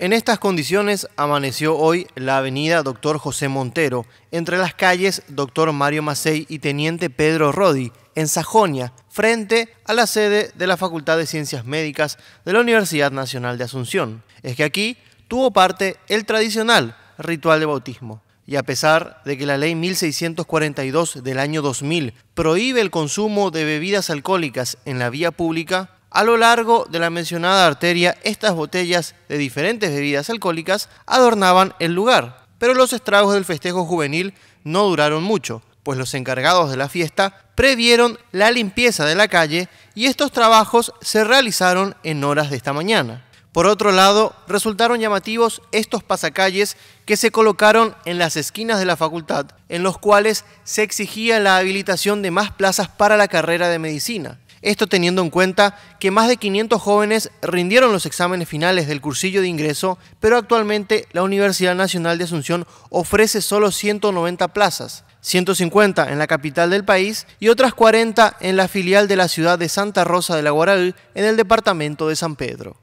En estas condiciones amaneció hoy la avenida Doctor José Montero, entre las calles Doctor Mario Macei y Teniente Pedro Rodi, en Sajonia, frente a la sede de la Facultad de Ciencias Médicas de la Universidad Nacional de Asunción. Es que aquí tuvo parte el tradicional ritual de bautismo. Y a pesar de que la ley 1642 del año 2000 prohíbe el consumo de bebidas alcohólicas en la vía pública, a lo largo de la mencionada arteria, estas botellas de diferentes bebidas alcohólicas adornaban el lugar, pero los estragos del festejo juvenil no duraron mucho, pues los encargados de la fiesta previeron la limpieza de la calle y estos trabajos se realizaron en horas de esta mañana. Por otro lado, resultaron llamativos estos pasacalles que se colocaron en las esquinas de la facultad, en los cuales se exigía la habilitación de más plazas para la carrera de medicina. Esto teniendo en cuenta que más de 500 jóvenes rindieron los exámenes finales del cursillo de ingreso, pero actualmente la Universidad Nacional de Asunción ofrece solo 190 plazas, 150 en la capital del país y otras 40 en la filial de la ciudad de Santa Rosa de la Guaral en el departamento de San Pedro.